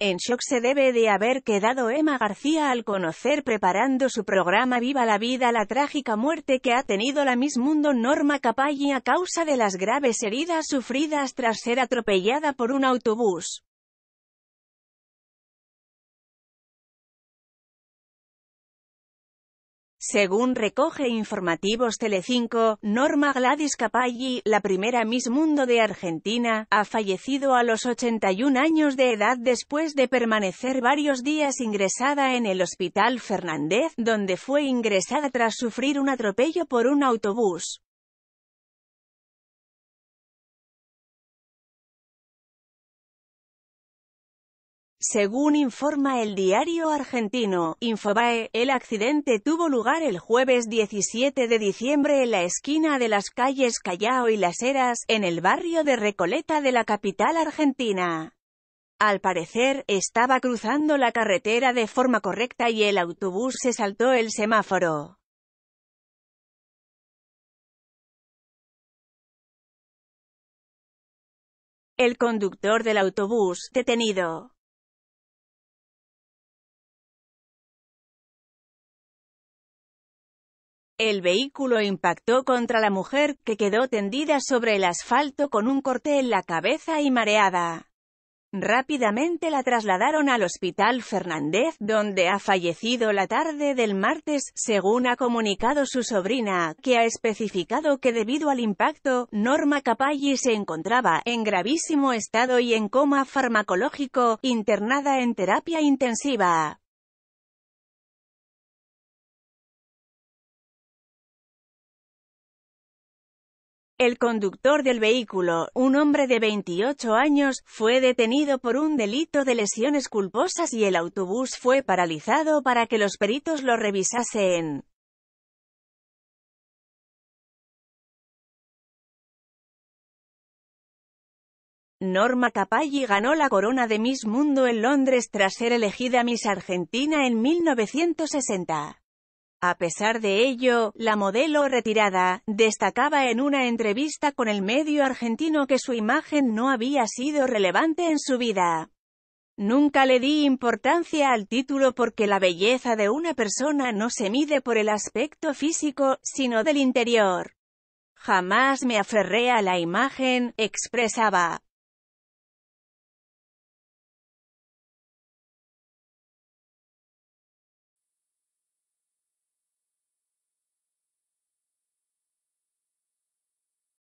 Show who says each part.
Speaker 1: En shock se debe de haber quedado Emma García al conocer preparando su programa Viva la Vida la trágica muerte que ha tenido la Miss Mundo Norma Capaggi a causa de las
Speaker 2: graves heridas sufridas tras ser atropellada por un autobús. Según recoge Informativos Telecinco, Norma Gladys Capalli, la primera
Speaker 1: Miss Mundo de Argentina, ha fallecido a los 81 años de edad después de permanecer varios días ingresada en el Hospital Fernández, donde fue
Speaker 2: ingresada tras sufrir un atropello por un autobús. Según informa el diario argentino, Infobae, el accidente tuvo lugar
Speaker 1: el jueves 17 de diciembre en la esquina de las calles Callao y Las Heras, en el barrio de Recoleta de la capital argentina. Al parecer,
Speaker 2: estaba cruzando la carretera de forma correcta y el autobús se saltó el semáforo. El conductor del autobús, detenido. El vehículo impactó contra la mujer, que quedó tendida sobre el
Speaker 1: asfalto con un corte en la cabeza y mareada. Rápidamente la trasladaron al Hospital Fernández, donde ha fallecido la tarde del martes, según ha comunicado su sobrina, que ha especificado que debido al impacto, Norma Capalli se encontraba en gravísimo estado y en coma farmacológico, internada
Speaker 2: en terapia intensiva. El conductor
Speaker 3: del
Speaker 1: vehículo, un hombre de 28 años, fue detenido por un delito de lesiones
Speaker 2: culposas y el autobús fue paralizado para que los peritos lo revisasen. Norma Capalli ganó la corona de Miss Mundo en
Speaker 1: Londres tras ser elegida Miss Argentina en 1960. A pesar de ello, la modelo retirada, destacaba en una entrevista con el medio argentino que su imagen no había sido relevante en su vida. Nunca le di importancia al título porque la belleza de una persona no se mide por el aspecto físico, sino del interior. Jamás me aferré a la
Speaker 2: imagen, expresaba.